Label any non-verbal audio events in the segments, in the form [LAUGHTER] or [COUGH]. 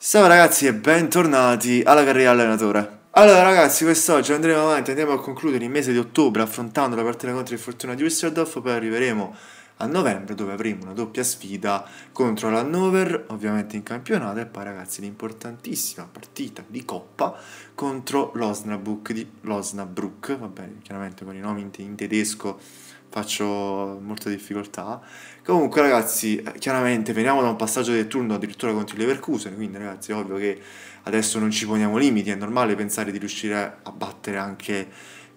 Ciao ragazzi e bentornati alla carriera allenatore. Allora ragazzi, quest'oggi andremo avanti, andiamo a concludere il mese di ottobre affrontando la partita contro il Fortuna di Düsseldorf, poi arriveremo a novembre dove avremo una doppia sfida contro l'Hannover, ovviamente in campionato, e poi ragazzi l'importantissima partita di coppa contro l'Osnabrück di L'Osnabrück, va bene, chiaramente con i nomi in tedesco faccio molta difficoltà. Comunque, ragazzi, chiaramente veniamo da un passaggio del turno addirittura contro il Leverkusen. Quindi, ragazzi, è ovvio che adesso non ci poniamo limiti. È normale pensare di riuscire a battere anche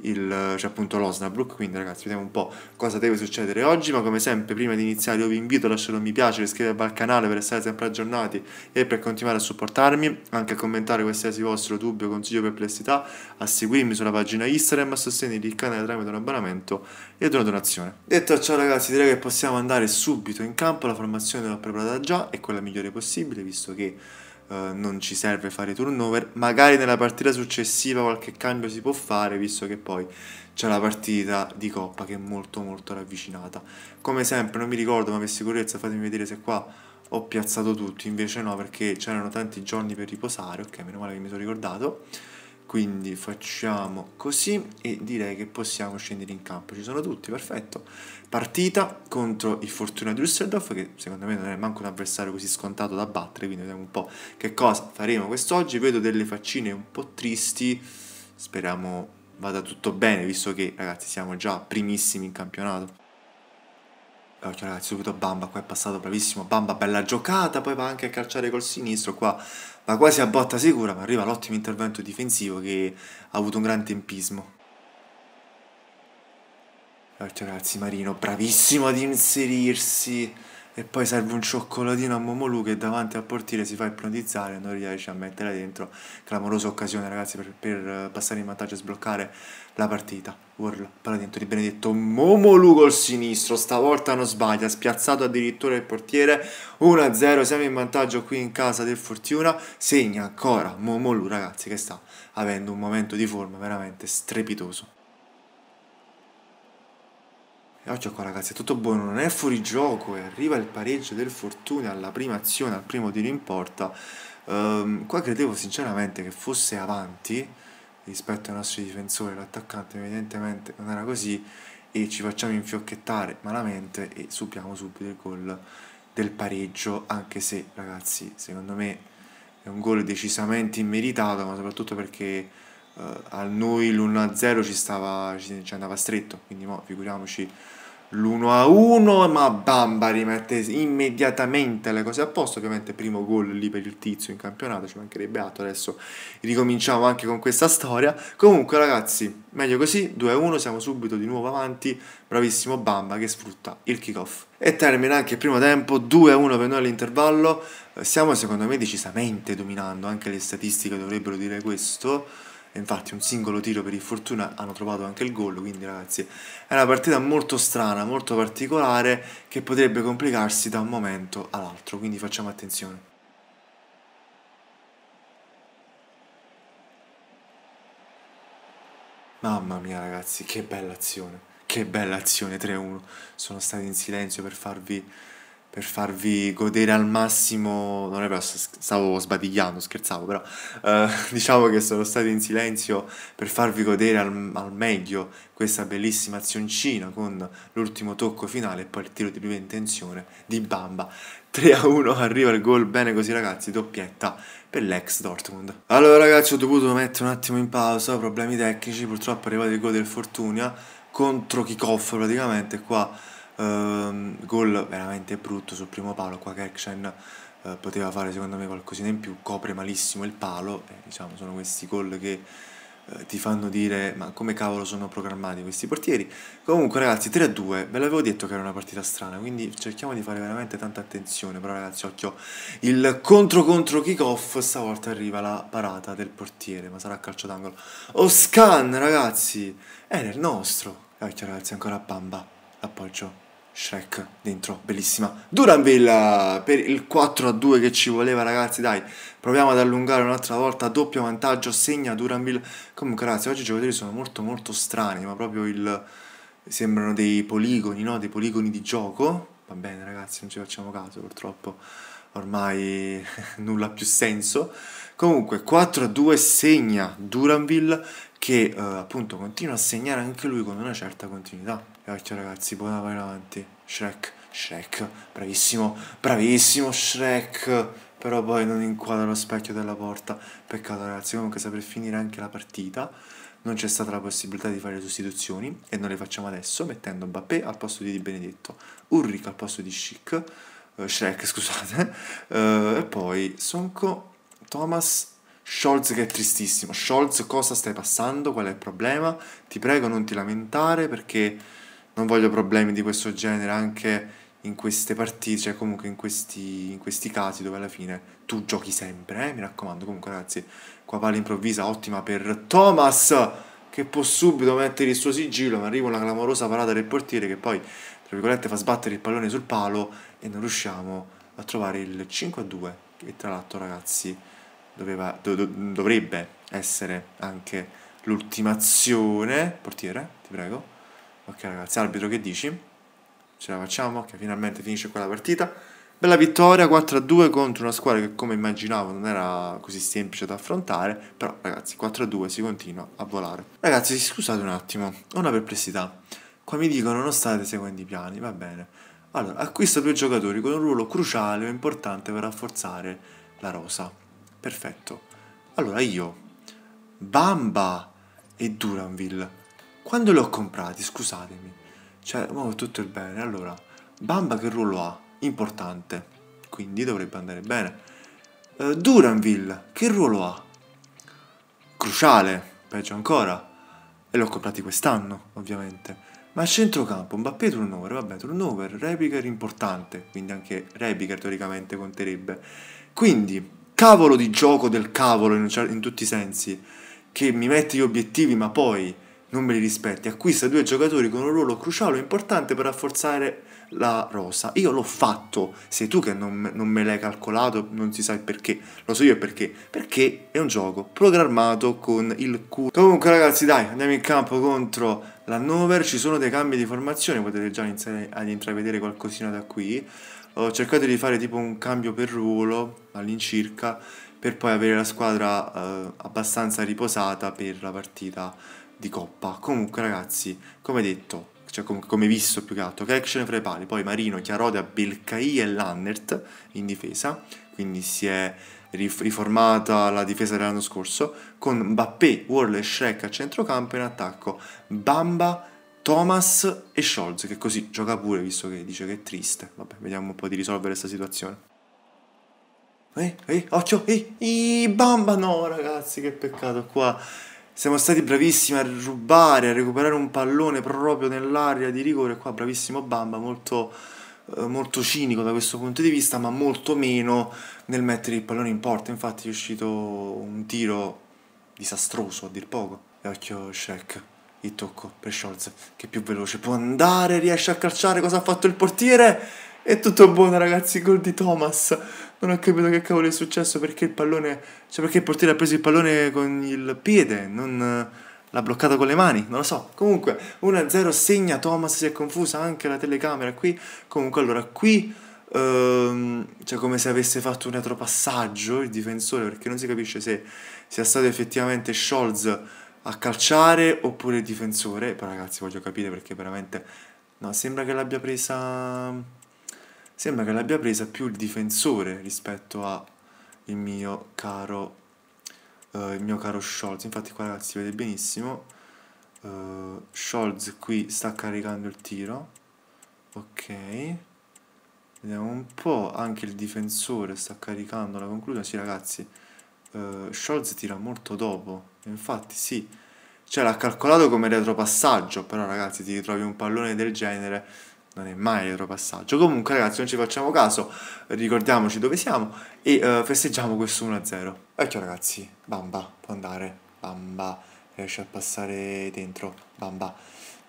il, cioè appunto l'Osnabrook. Quindi, ragazzi, vediamo un po' cosa deve succedere oggi. Ma come sempre, prima di iniziare, io vi invito a lasciare un mi piace, iscrivervi al canale per essere sempre aggiornati e per continuare a supportarmi, anche a commentare qualsiasi vostro dubbio, consiglio, o perplessità, a seguirmi sulla pagina Instagram, a sostenere il canale tramite un abbonamento ed una donazione. Detto ciò, ragazzi, direi che possiamo andare subito in campo. La formazione l'ho preparata già, è quella migliore possibile, visto che eh, non ci serve fare turnover. Magari nella partita successiva qualche cambio si può fare, visto che poi c'è la partita di coppa che è molto molto ravvicinata. Come sempre, non mi ricordo, ma per sicurezza fatemi vedere se qua ho piazzato tutti, invece no, perché c'erano tanti giorni per riposare, ok, meno male che mi sono ricordato quindi facciamo così e direi che possiamo scendere in campo ci sono tutti, perfetto partita contro il Fortuna di Düsseldorf che secondo me non è manco un avversario così scontato da battere quindi vediamo un po' che cosa faremo quest'oggi vedo delle faccine un po' tristi speriamo vada tutto bene visto che ragazzi siamo già primissimi in campionato Occhio ragazzi, subito Bamba qua è passato bravissimo, Bamba bella giocata, poi va anche a calciare col sinistro, qua va quasi a botta sicura, ma arriva l'ottimo intervento difensivo che ha avuto un gran tempismo. Ragazzi, Marino, bravissimo ad inserirsi e poi serve un cioccolatino a Momolu che davanti al portiere si fa ipnotizzare e non riesce a mettere dentro. Clamorosa occasione ragazzi per, per eh, passare in vantaggio e sbloccare la partita. World, palla dentro di Benedetto, Momolu col sinistro, stavolta non sbaglia, spiazzato addirittura il portiere, 1-0, siamo in vantaggio qui in casa del Fortuna, segna ancora Momolu ragazzi che sta avendo un momento di forma veramente strepitoso. E oggi qua ragazzi è tutto buono, non è fuori gioco e eh, arriva il pareggio del Fortuna alla prima azione, al primo tiro in porta. Um, qua credevo sinceramente che fosse avanti rispetto ai nostri difensori, l'attaccante evidentemente non era così e ci facciamo infiocchettare malamente e subiamo subito il gol del pareggio, anche se ragazzi secondo me è un gol decisamente immeritato, ma soprattutto perché eh, a noi l'1-0 ci, stava, ci, ci andava stretto, quindi mo, figuriamoci l'1-1, ma Bamba rimette immediatamente le cose a posto, ovviamente primo gol lì per il tizio in campionato, ci mancherebbe altro, adesso ricominciamo anche con questa storia. Comunque ragazzi, meglio così, 2-1, siamo subito di nuovo avanti, bravissimo Bamba che sfrutta il kick-off. E termina anche il primo tempo, 2-1 per noi all'intervallo, siamo secondo me decisamente dominando, anche le statistiche dovrebbero dire questo infatti un singolo tiro per il Fortuna hanno trovato anche il gol, quindi ragazzi è una partita molto strana, molto particolare che potrebbe complicarsi da un momento all'altro, quindi facciamo attenzione. Mamma mia ragazzi, che bella azione, che bella azione 3-1, sono stati in silenzio per farvi per farvi godere al massimo, non è vero, stavo sbadigliando, scherzavo, però eh, [LAUGHS] diciamo che sono stato in silenzio per farvi godere al, al meglio questa bellissima azioncina con l'ultimo tocco finale e poi il tiro di prima intenzione di Bamba. 3 a 1 arriva il gol, bene così ragazzi, doppietta per l'ex Dortmund. Allora ragazzi ho dovuto mettere un attimo in pausa, problemi tecnici, purtroppo è arrivato il gol del Fortuna contro Kikoff praticamente qua ehm, gol veramente brutto sul primo palo qua Kekshen eh, poteva fare secondo me qualcosina in più copre malissimo il palo eh, diciamo sono questi gol che eh, ti fanno dire ma come cavolo sono programmati questi portieri comunque ragazzi 3-2 ve l'avevo detto che era una partita strana quindi cerchiamo di fare veramente tanta attenzione però ragazzi occhio il contro contro kick off stavolta arriva la parata del portiere ma sarà calcio d'angolo Oscan ragazzi era il nostro occhio ragazzi, ancora a bamba. Appoggio. Shrek dentro, bellissima. Duranville per il 4 a 2 che ci voleva, ragazzi. Dai, proviamo ad allungare un'altra volta. Doppio vantaggio, segna Duranville. Comunque, ragazzi, oggi i giocatori sono molto, molto strani. Ma proprio il. sembrano dei poligoni, no? Dei poligoni di gioco. Va bene, ragazzi, non ci facciamo caso, purtroppo. Ormai [LAUGHS] nulla ha più senso. Comunque 4-2 segna Duranville che eh, appunto continua a segnare anche lui con una certa continuità. Cacchio ragazzi, buona vai avanti. Shrek, Shrek, bravissimo, bravissimo Shrek. Però poi non inquadra lo specchio della porta. Peccato ragazzi, comunque sta per finire anche la partita. Non c'è stata la possibilità di fare le sostituzioni e non le facciamo adesso mettendo Mbappé al posto di Di Benedetto, Ulrich al posto di Schick, eh, Shrek scusate, [LAUGHS] eh, e poi Sonko Thomas, Scholz che è tristissimo. Scholz, cosa stai passando? Qual è il problema? Ti prego non ti lamentare perché non voglio problemi di questo genere anche in queste partite, cioè comunque in questi, in questi casi dove alla fine tu giochi sempre, eh? mi raccomando. Comunque ragazzi, qua palla improvvisa ottima per Thomas che può subito mettere il suo sigillo, ma arriva una clamorosa parata del portiere che poi, tra virgolette, fa sbattere il pallone sul palo e non riusciamo a trovare il 5-2 E tra l'altro ragazzi doveva, do, do, dovrebbe essere anche l'ultimazione. Portiere, ti prego. Ok ragazzi, arbitro che dici? Ce la facciamo? Ok, finalmente finisce quella partita. Bella vittoria 4-2 contro una squadra che come immaginavo non era così semplice da affrontare, però ragazzi 4-2 si continua a volare. Ragazzi scusate un attimo, ho una perplessità. Qua mi dicono non state seguendo i piani, va bene. Allora, acquista due giocatori con un ruolo cruciale e importante per rafforzare la rosa. Perfetto. Allora io, Bamba e Duranville, quando li ho comprati, scusatemi, cioè, oh, tutto il bene. Allora, Bamba che ruolo ha? Importante, quindi dovrebbe andare bene. Uh, Duranville, che ruolo ha? Cruciale, peggio ancora. E li ho comprati quest'anno, ovviamente. Ma a centrocampo, Mbappé turnover, vabbè, turnover, Rebiger importante, quindi anche Rebiger teoricamente conterebbe. Quindi, cavolo di gioco del cavolo in, in tutti i sensi, che mi mette gli obiettivi ma poi non me li rispetti, acquista due giocatori con un ruolo cruciale e importante per rafforzare la rosa. Io l'ho fatto, sei tu che non, non me l'hai calcolato, non si sa il perché, lo so io perché, perché è un gioco programmato con il culo. Comunque ragazzi dai, andiamo in campo contro l'Hannover, ci sono dei cambi di formazione, potete già iniziare ad intravedere qualcosina da qui ho cercato di fare tipo un cambio per ruolo all'incirca per poi avere la squadra eh, abbastanza riposata per la partita di coppa. Comunque ragazzi, come detto, cioè com come visto più che altro, Action fra i pali, poi Marino, Chiaroda, Belcai e Lannert in difesa, quindi si è riformata la difesa dell'anno scorso, con Bappé, Wall e Shrek a centrocampo in attacco, Bamba, Thomas e Scholz, che così gioca pure visto che dice che è triste. Vabbè, vediamo un po' di risolvere questa situazione. Ehi, ehi, occhio, ehi, bamba, no ragazzi, che peccato qua. Siamo stati bravissimi a rubare, a recuperare un pallone proprio nell'area di rigore. Qua bravissimo Bamba, molto, eh, molto cinico da questo punto di vista, ma molto meno nel mettere il pallone in porta. Infatti è uscito un tiro disastroso, a dir poco. E occhio Shaq. Il tocco per Scholz che è più veloce può andare, riesce a calciare cosa ha fatto il portiere. E tutto buono ragazzi, gol di Thomas. Non ho capito che cavolo è successo perché il pallone, cioè perché il portiere ha preso il pallone con il piede, non eh, l'ha bloccato con le mani, non lo so. Comunque 1-0 segna Thomas, si è confusa anche la telecamera qui. Comunque allora qui ehm, cioè come se avesse fatto un retropassaggio il difensore perché non si capisce se sia stato effettivamente Scholz a calciare oppure il difensore. Però ragazzi voglio capire perché veramente... No, sembra che l'abbia presa... Sembra che l'abbia presa più il difensore rispetto a il mio caro... Uh, il mio caro Scholz. Infatti qua ragazzi si vede benissimo. Uh, Scholz qui sta caricando il tiro. Ok. Vediamo un po', anche il difensore sta caricando la conclusione. Sì ragazzi, uh, Scholz tira molto dopo. Infatti, sì. Cioè, l'ha calcolato come retropassaggio, però ragazzi, ti ritrovi un pallone del genere, non è mai retropassaggio. Comunque, ragazzi, non ci facciamo caso, ricordiamoci dove siamo e uh, festeggiamo questo 1-0. Ecco, ragazzi, bamba, può andare, bamba, riesce a passare dentro, bamba.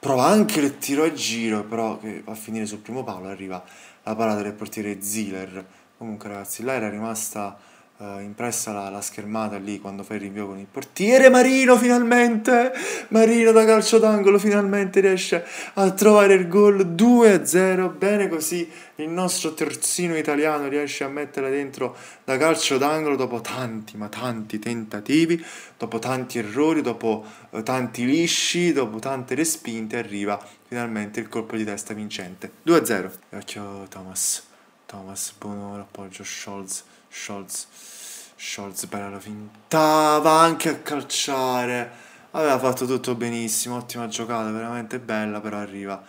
Prova anche il tiro a giro, però che va a finire sul primo palo, arriva la parata del portiere Ziller. Comunque, ragazzi, là era rimasta eh, impressa la, la, schermata lì quando fai il rinvio con il portiere Marino finalmente Marino da calcio d'angolo finalmente riesce a trovare il gol 2-0 bene così il nostro terzino italiano riesce a metterla dentro da calcio d'angolo dopo tanti ma tanti tentativi dopo tanti errori dopo eh, tanti lisci dopo tante respinte arriva finalmente il colpo di testa vincente 2-0 vecchio Thomas Thomas buono l'appoggio Scholz Scholz Scholz bella va anche a calciare. Aveva fatto tutto benissimo, ottima giocata, veramente bella, però arriva.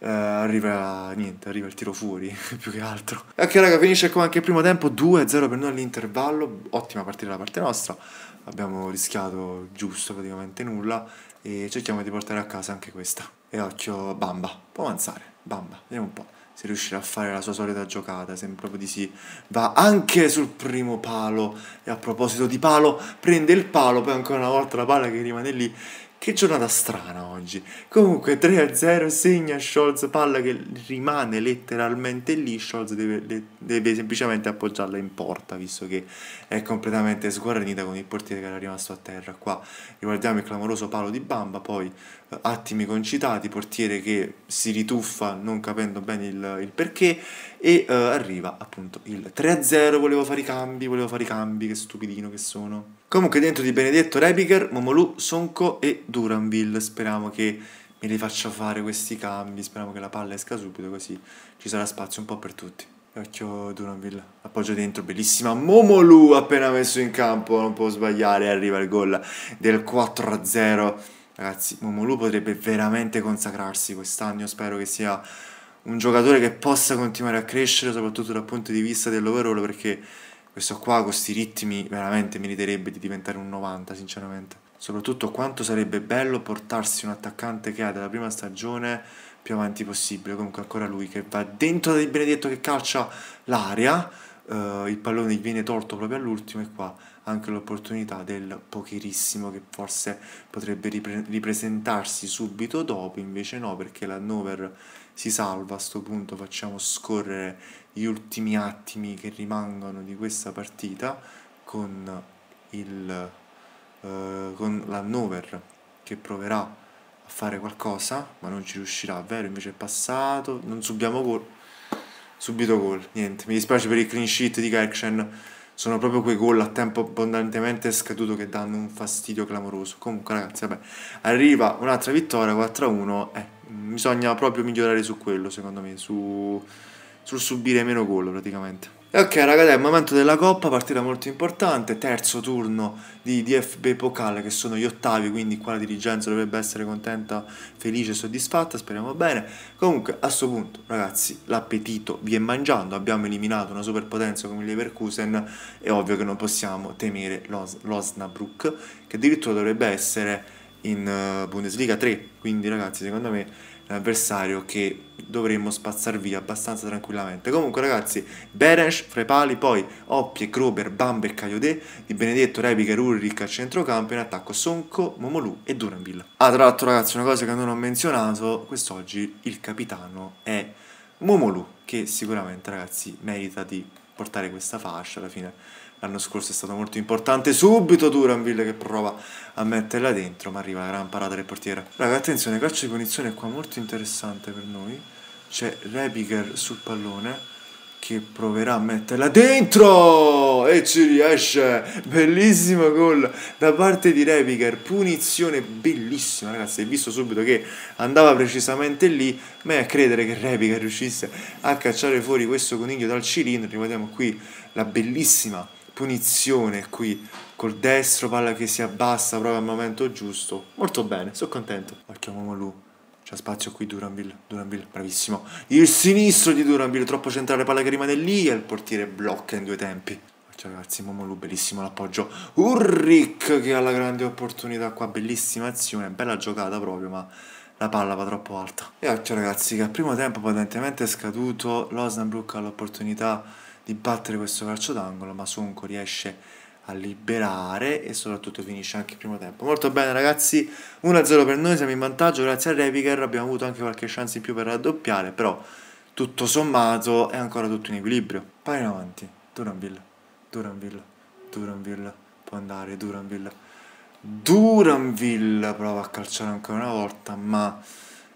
Eh, arriva niente, arriva il tiro fuori [LAUGHS] più che altro. E anche raga, finisce come anche il primo tempo 2-0 per noi all'intervallo. Ottima partita da parte nostra. Abbiamo rischiato giusto praticamente nulla e cerchiamo di portare a casa anche questa. E occhio Bamba, può avanzare, Bamba, vediamo un po' se riuscirà a fare la sua solita giocata, sembra proprio di sì, va anche sul primo palo e a proposito di palo prende il palo, poi ancora una volta la palla che rimane lì che giornata strana oggi. Comunque 3-0 segna Scholz, palla che rimane letteralmente lì, Scholz deve, deve, semplicemente appoggiarla in porta, visto che è completamente sguarnita con il portiere che era rimasto a terra. Qua riguardiamo il clamoroso palo di Bamba, poi eh, attimi concitati, portiere che si rituffa non capendo bene il, il perché e uh, arriva appunto il 3-0, volevo fare i cambi, volevo fare i cambi, che stupidino che sono. Comunque dentro di Benedetto, Rebiger, Momolu, Sonco e Duranville. Speriamo che me li faccia fare questi cambi, speriamo che la palla esca subito così ci sarà spazio un po' per tutti. Occhio Duranville, appoggio dentro, bellissima Momolu appena messo in campo, non può sbagliare, arriva il gol del 4-0. Ragazzi, Momolu potrebbe veramente consacrarsi quest'anno, spero che sia un giocatore che possa continuare a crescere, soprattutto dal punto di vista dell'overall, perché questo qua con questi ritmi veramente meriterebbe di diventare un 90 sinceramente. Soprattutto quanto sarebbe bello portarsi un attaccante che ha dalla prima stagione più avanti possibile. Comunque ancora lui che va dentro del Benedetto che calcia l'area. Uh, il pallone viene tolto proprio all'ultimo e qua anche l'opportunità del pocherissimo che forse potrebbe ripre ripresentarsi subito dopo invece no perché l'hannover si salva a questo punto, facciamo scorrere gli ultimi attimi che rimangono di questa partita con, il, eh, con l'hannover che proverà a fare qualcosa, ma non ci riuscirà, vero? Invece è passato, non subiamo gol, subito gol, niente, mi dispiace per il clean sheet di Gerkshen, sono proprio quei gol a tempo abbondantemente scaduto che danno un fastidio clamoroso. Comunque ragazzi, vabbè, arriva un'altra vittoria 4-1 Eh bisogna proprio migliorare su quello, secondo me, su, sul subire meno gol praticamente. Ok ragazzi, è il momento della coppa, partita molto importante, terzo turno di DFB Pokal che sono gli ottavi, quindi qua la dirigenza dovrebbe essere contenta, felice e soddisfatta, speriamo bene. Comunque a questo punto ragazzi l'appetito vi è mangiando, abbiamo eliminato una superpotenza come il Leverkusen, è ovvio che non possiamo temere l'Osnabrück che addirittura dovrebbe essere in eh, Bundesliga 3, quindi ragazzi secondo me è un avversario che dovremmo spazzar via abbastanza tranquillamente. Comunque ragazzi, Berensch fra i pali, poi Oppie, Grober, Bambe e Caiodè, Di Benedetto, Rebica, Ruric al centrocampo, in attacco Sonco, Momolu e Duranville. Ah, tra l'altro ragazzi, una cosa che non ho menzionato, quest'oggi il capitano è Momolu che sicuramente ragazzi merita di portare questa fascia alla fine l'anno scorso è stato molto importante subito Duranville che prova a metterla dentro ma arriva la gran parata del portiere raga attenzione calcio di punizione qua molto interessante per noi c'è Rebiger sul pallone che proverà a metterla dentro e ci riesce bellissimo gol da parte di Repiker punizione bellissima ragazzi hai visto subito che andava precisamente lì ma è a credere che Repiker riuscisse a cacciare fuori questo coniglio dal cilindro rivediamo qui la bellissima punizione qui col destro palla che si abbassa proprio al momento giusto molto bene sono contento Marchiamo Malou c'è spazio qui Duranville, Duranville, bravissimo. Il sinistro di Duranville, troppo centrale, palla che rimane lì e il portiere blocca in due tempi. Ciao ragazzi, Momolu, bellissimo l'appoggio. Urric che ha la grande opportunità qua, bellissima azione, bella giocata proprio, ma la palla va troppo alta. E ecco ragazzi che al primo tempo potentemente è scaduto, l'Osnabrück ha l'opportunità di battere questo calcio d'angolo, ma Sonko riesce a liberare e soprattutto finisce anche il primo tempo. Molto bene ragazzi, 1-0 per noi, siamo in vantaggio, grazie a Repiker abbiamo avuto anche qualche chance in più per raddoppiare, però tutto sommato è ancora tutto in equilibrio. Pari in avanti, Duranville, Duranville, Duranville, può andare, Duranville. Duranville prova a calciare ancora una volta, ma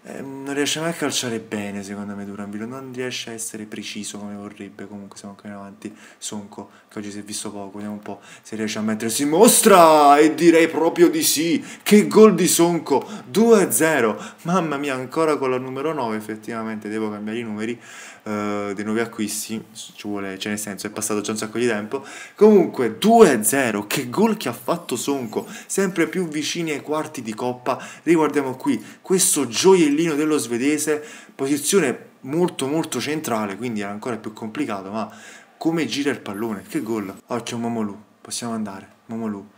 Ehm, non riesce mai a calciare bene secondo me Durambilo non riesce a essere preciso come vorrebbe, comunque siamo ancora in avanti, Sonco che oggi si è visto poco, vediamo un po' se riesce a mettersi in mostra e direi proprio di sì, che gol di Sonco, 2-0, mamma mia ancora con la numero 9 effettivamente devo cambiare i numeri eh, dei nuovi acquisti, ci vuole, cioè nel senso è passato già un sacco di tempo, comunque 2-0, che gol che ha fatto Sonco, sempre più vicini ai quarti di coppa, riguardiamo qui questo gioiellino tornellino dello svedese, posizione molto molto centrale, quindi era ancora più complicato, ma come gira il pallone, che gol. Occhio Momolu, possiamo andare, Momolu,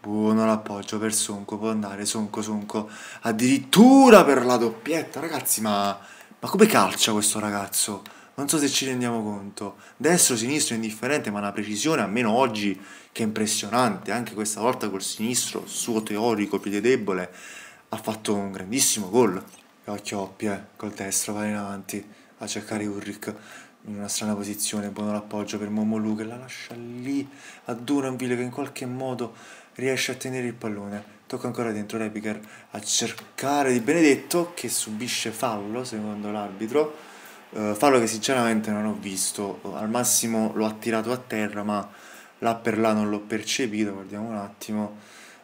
Buono l'appoggio per Sonco, può andare, Sonco, Sonco, addirittura per la doppietta, ragazzi, ma, ma come calcia questo ragazzo? Non so se ci rendiamo conto. Destro, sinistro, indifferente, ma la precisione, almeno oggi, che è impressionante. Anche questa volta col sinistro, suo teorico, piede debole, ha fatto un grandissimo gol occhio chioppia eh, col destro va in avanti a cercare Urric in una strana posizione, buono l'appoggio per Momolu che la lascia lì a Duranville che in qualche modo riesce a tenere il pallone. Tocca ancora dentro Repiker a cercare di Benedetto che subisce fallo secondo l'arbitro. Uh, fallo che sinceramente non ho visto, al massimo l'ho attirato a terra ma là per là non l'ho percepito, guardiamo un attimo.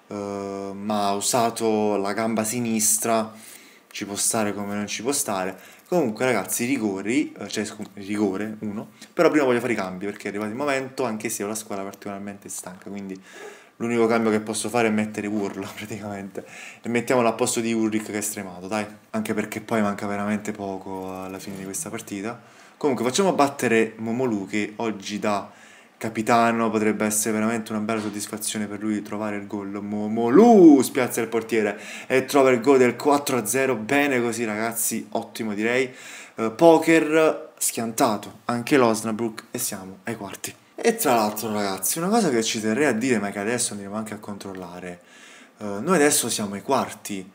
Uh, ma ha usato la gamba sinistra ci può stare come non ci può stare. Comunque, ragazzi, rigori, eh, cioè rigore uno. Però prima voglio fare i cambi perché è arrivato il momento, anche se ho la squadra particolarmente stanca. Quindi l'unico cambio che posso fare è mettere Urlo [LAUGHS] praticamente. E mettiamolo a posto di Urric che è stremato, dai. Anche perché poi manca veramente poco alla fine di questa partita. Comunque, facciamo battere Momolu che oggi dà capitano, potrebbe essere veramente una bella soddisfazione per lui trovare il gol. Momolu spiazza il portiere e trova il gol del 4-0. Bene così ragazzi, ottimo direi. Uh, poker schiantato, anche l'Osnabrück e siamo ai quarti. E tra l'altro ragazzi, una cosa che ci terrei a dire ma che adesso andremo anche a controllare. Uh, noi adesso siamo ai quarti,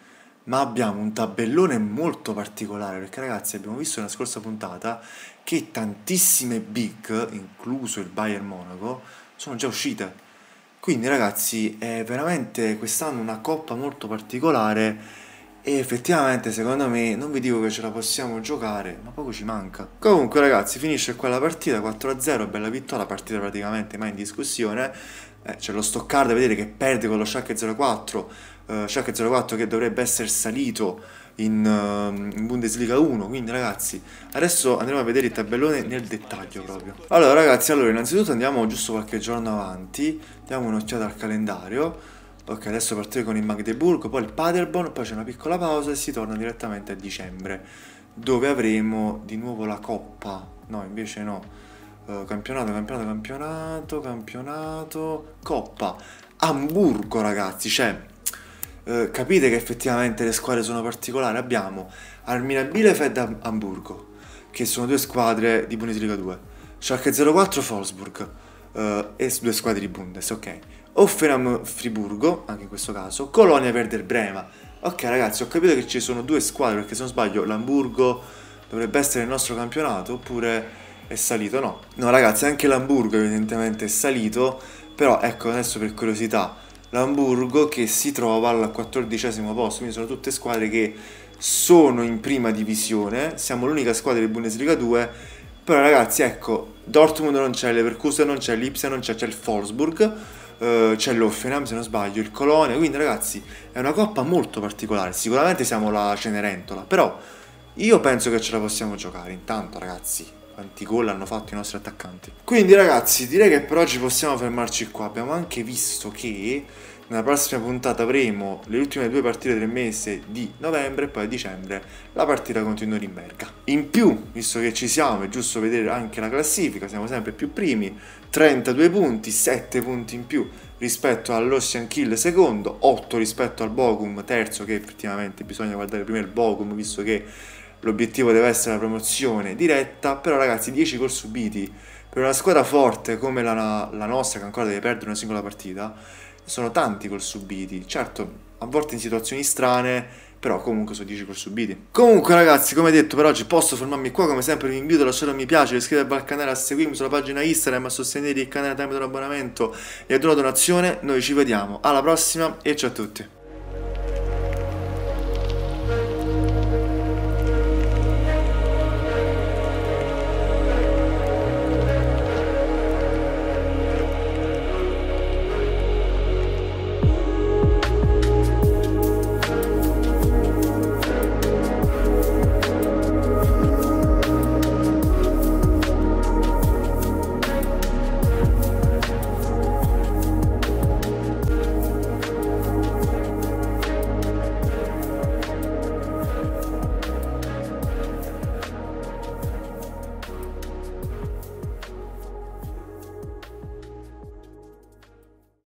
ma abbiamo un tabellone molto particolare perché ragazzi abbiamo visto nella scorsa puntata che tantissime big, incluso il Bayern Monaco, sono già uscite. Quindi ragazzi è veramente quest'anno una coppa molto particolare e effettivamente secondo me non vi dico che ce la possiamo giocare ma poco ci manca comunque ragazzi finisce qua la partita 4-0 bella vittoria partita praticamente mai in discussione eh, c'è lo Stoccarda a vedere che perde con lo Schalke 04 eh, Schalke 04 che dovrebbe essere salito in, ehm, in, Bundesliga 1. Quindi, ragazzi, adesso andremo a vedere il tabellone nel dettaglio proprio. Allora, ragazzi, allora, innanzitutto andiamo giusto qualche giorno avanti, diamo un'occhiata al calendario. Ok, adesso partire con il Magdeburgo, poi il Paderborn, poi c'è una piccola pausa e si torna direttamente a dicembre, dove avremo di nuovo la Coppa. No, invece no. Uh, campionato, campionato, campionato, campionato, Coppa. Hamburgo, ragazzi, cioè eh, capite che effettivamente le squadre sono particolari. Abbiamo Armina Bielefeld e Hamburgo, che sono due squadre di Bundesliga 2. Schalke 04 Wolfsburg eh, e due squadre di Bundes, ok. Offenham Friburgo, anche in questo caso, Colonia Werder Brema. Ok ragazzi, ho capito che ci sono due squadre, perché se non sbaglio l'Hamburgo dovrebbe essere il nostro campionato, oppure è salito, no? No ragazzi, anche l'Hamburgo evidentemente è salito, però ecco adesso per curiosità l'Hamburgo che si trova al quattordicesimo posto, quindi sono tutte squadre che sono in prima divisione, siamo l'unica squadra di Bundesliga 2, però ragazzi ecco, Dortmund non c'è, Leverkusen non c'è, Lipsia non c'è, c'è il Wolfsburg, eh, c'è l'Offenham se non sbaglio, il Colonia, quindi ragazzi è una coppa molto particolare, sicuramente siamo la Cenerentola, però io penso che ce la possiamo giocare, intanto ragazzi quanti gol hanno fatto i nostri attaccanti. Quindi ragazzi, direi che per oggi possiamo fermarci qua. Abbiamo anche visto che nella prossima puntata avremo le ultime due partite del mese di novembre e poi a dicembre la partita contro il Norimberga. In più, visto che ci siamo, è giusto vedere anche la classifica, siamo sempre più primi, 32 punti, 7 punti in più rispetto all'Ocean Kill secondo, 8 rispetto al Bogum terzo che effettivamente bisogna guardare prima il Bogum visto che l'obiettivo deve essere una promozione diretta, però ragazzi 10 gol subiti per una squadra forte come la, la nostra che ancora deve perdere una singola partita, sono tanti gol subiti, certo a volte in situazioni strane, però comunque sono 10 gol subiti. Comunque ragazzi, come detto per oggi posso fermarmi qua, come sempre vi invito a lasciare un mi piace, iscrivervi al canale, a seguirmi sulla pagina Instagram, a sostenere il canale tramite un abbonamento e ad una donazione, noi ci vediamo alla prossima e ciao a tutti.